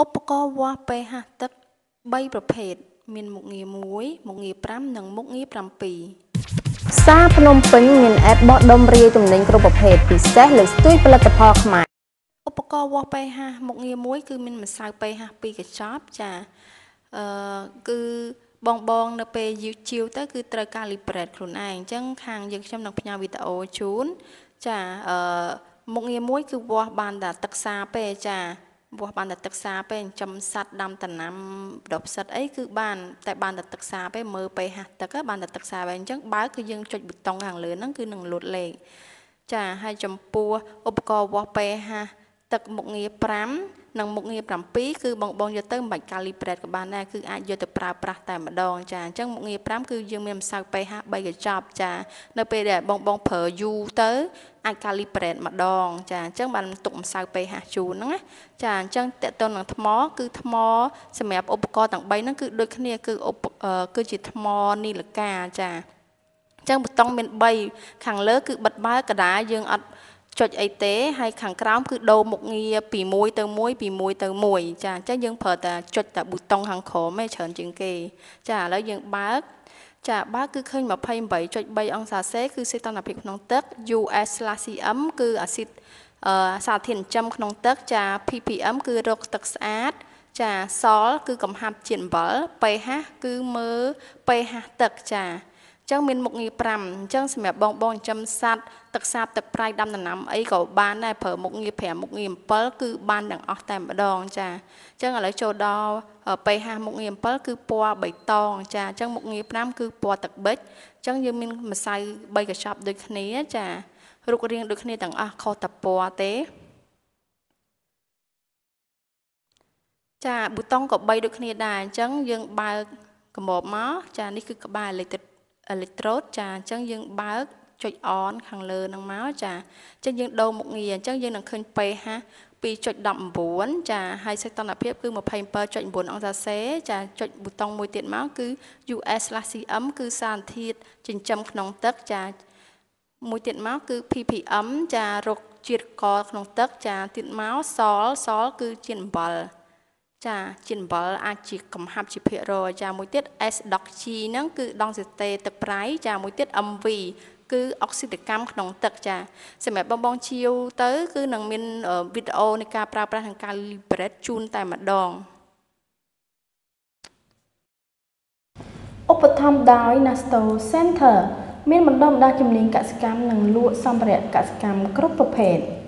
ឧបករណ៍វាស់ពហទឹក3ប្រភេទមាន មុខងារ1មុខងារ5និង មុខងារ7ផ្សារភ្នំពេញមានអេបបោះដុំរាយទំនិញគ្រប់ប្រភេទពិសេសលើស្ទួយផលិតផលខ្មែរឧបករណ៍វាស់ pH មុខងារមួយគឺមានម្សៅ pH ពីរកញ្ចប់ចាអឺគឺបងបងនៅពេលយូជាវទៅគឺត្រូវការ liberate ខ្លួនឯងអញ្ចឹងខាងយើងខ្ញុំនឹងផ្ញើវីដេអូជូនចាអឺមុខងារមួយគឺវាស់បានតែទឹកសាទេចាវាស់បានតែទឹកសាពេកចិញ្ចឹមសัตว์ដាំដំណាំដបផ្សិតអីគឺបានតែបានតែទឹកសាពេកមើល pH ទឹកបានតែទឹកសាពេកអញ្ចឹងបើគឺយើងចុចប៊ូតុងខាងលើហ្នឹងគឺនឹងលូតលេខចាហើយចំពោះឧបករណ៍វាស់ pH ទឹកមុខងារ5និងមុខងារ7គឺបងបងយកទៅមិនបាច់កាលីប្រេតក៏បានដែរគឺអាចយកទៅប្រើប្រាស់តែម្ដងចាអញ្ចឹងមុខងារ5គឺយើងមានម្សៅ pH 3កញ្ចប់ចានៅពេលដែលបងបងប្រើយូរទៅអាចកាលីប្រេតម្ដង ចាអញ្ចឹងបានទុកម្សៅ pH ជូនហ្នឹងណាចាអញ្ចឹងតកតននឹងថ្ម គឺថ្មសម្រាប់ឧបករណ៍ទាំង3ហ្នឹងគឺដូចគ្នាគឺឧបគឺជាថ្មនីលកាចាអញ្ចឹងប៊ូតុងមាន3ខាងលើ គឺបិទបើកកដាយើងអត់ចុចអីទេហើយខាងក្រោម គឺដូរមុខងារពី1ទៅ1ពី1ទៅ1ចាអញ្ចឹងយើងប្រើតែចុចតែប៊ូតុងខាងក្រោមឯងច្រើនជាងគេ ចាឥឡូវយើងបើក ចាបើគឺឃើញ28.3អង្សាសេគឺសេតនភាពក្នុងទឹក US/CM គឺអាស៊ីតសារធាតុចិញ្ចឹមក្នុង ទឹក ចា ppm គឺរកទឹកស្អាតចាសលគឺកំហាប់ជាតិអំបិល pH គឺមើ pH ទឹកចាចឹងមានមុខងារ5អញ្ចឹងសម្រាប់បងបងចិញ្ចឹមសត្វទឹកសាបទឹកប្រៃដាំដំណាំអីក៏បានដែរប្រើមុខងារ5មុខងារ7គឺបានទាំងអស់តែម្ដង ចាអញ្ចឹងឥឡូវចូលដល់ពេហាមុខងារ7គឺពណ៌បៃតងចាអញ្ចឹងមុខងារ5គឺពណ៌ទឹកប៊ិចអញ្ចឹងយើងមានម្សៅ3កញ្ចប់ដូចគ្នា ចារូបរាងដូចគ្នាទាំងអស់ខុសតែពណ៌ទេចាប៊ូតុងក៏3ដូចគ្នាដែរអញ្ចឹងយើង បើកកម្របមកចានេះគឺក្បាលអេឡិចត្រូអេឡិចត្រូតចាអញ្ចឹងយើងបើកចុច on ខាងលើហ្នឹងមកចាអញ្ចឹងយើងដូរមុខងារអញ្ចឹងយើងនឹងឃើញ pH 2.19ចាហើយសីតុណ្ហភាពគឺ27.9អង្សាសេចាចុចប៊ូតុងមួយទៀតមកគឺ US/CM គឺសារធាតុចិញ្ចឹមក្នុងទឹកចា មួយទៀតមកគឺ ppm ចារោគជាតិកកក្នុងទឹកចាទៀតមកសលសលគឺជាអំបិលចាជាតិអំបិលអាចជាកំហាប់ជាភាគរយចាមួយទៀត S ដុក G ហ្នឹងគឺដងសេតេទឹកប្រៃចាមួយទៀត MV គឺអុកស៊ីតកម្មក្នុងទឹកចាសម្រាប់បងបងជាវទៅ គឺនឹងមានវីដេអូនៃការប្រើប្រាស់នឹងការ liberate ជូនតែម្ដងឧបត្ថម្ភដោយ Nasto Center មានបណ្ដុំបណ្ដាលជំនាញកសិកម្មនិងលក់សម្ភារៈកសិកម្មគ្រប់ប្រភេទ។